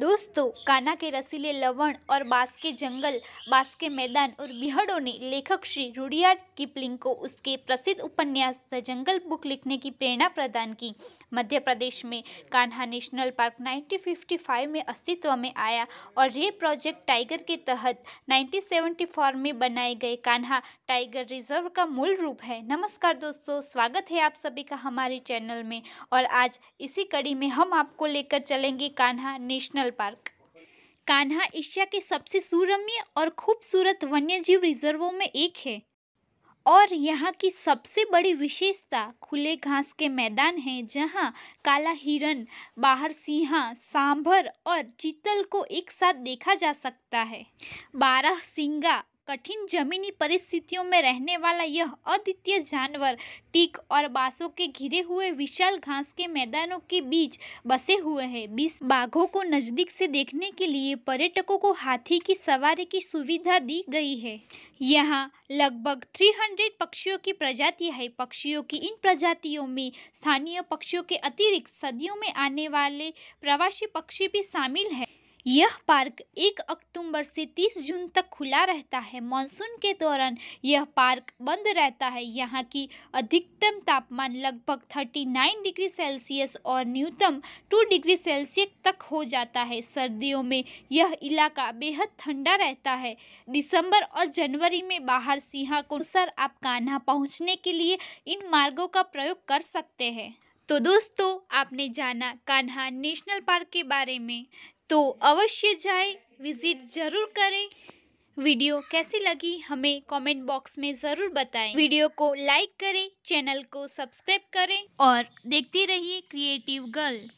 दोस्तों कान्हा के रसीले लवण और बांस के जंगल बांस के मैदान और बिहड़ों ने लेखक श्री रूडियार्ड किपलिंग को उसके प्रसिद्ध उपन्यास द जंगल बुक लिखने की प्रेरणा प्रदान की मध्य प्रदेश में कान्हा नेशनल पार्क 1955 में अस्तित्व में आया और ये प्रोजेक्ट टाइगर के तहत 1974 में बनाए गए कान्हा टाइगर रिजर्व का मूल रूप है नमस्कार दोस्तों स्वागत है आप सभी का हमारे चैनल में और आज इसी कड़ी में हम आपको लेकर चलेंगे Kanha national national park Kanha Asia के सबसे सुरम्य और खूबसूरत वन्यजीव रिजर्वों में एक है और यहाँ की सबसे बड़ी विशेषता खुले घास के मैदान हैं जहाँ काला हिरन बाहर सिंहा सांभर और चीतल को एक साथ देखा जा सकता है बारह सिंगा कठिन जमीनी परिस्थितियों में रहने वाला यह अद्वितीय जानवर टीक और बांसों के घिरे हुए विशाल घास के मैदानों के बीच बसे हुए हैं बीस बाघों को नज़दीक से देखने के लिए पर्यटकों को हाथी की सवारी की सुविधा दी गई है यहाँ लगभग 300 पक्षियों की प्रजाति है पक्षियों की इन प्रजातियों में स्थानीय पक्षियों के अतिरिक्त सदियों में आने वाले प्रवासी पक्षी भी शामिल है यह पार्क 1 अक्टूबर से 30 जून तक खुला रहता है मानसून के दौरान यह पार्क बंद रहता है यहाँ की अधिकतम तापमान लगभग 39 डिग्री सेल्सियस और न्यूनतम 2 डिग्री सेल्सियस तक हो जाता है सर्दियों में यह इलाका बेहद ठंडा रहता है दिसंबर और जनवरी में बाहर सिंहाकुसर आप कान्हा पहुँचने के लिए इन मार्गों का प्रयोग कर सकते हैं तो दोस्तों आपने जाना कान्हा नेशनल पार्क के बारे में तो अवश्य जाए विज़िट ज़रूर करें वीडियो कैसी लगी हमें कमेंट बॉक्स में ज़रूर बताएं वीडियो को लाइक करें चैनल को सब्सक्राइब करें और देखते रहिए क्रिएटिव गर्ल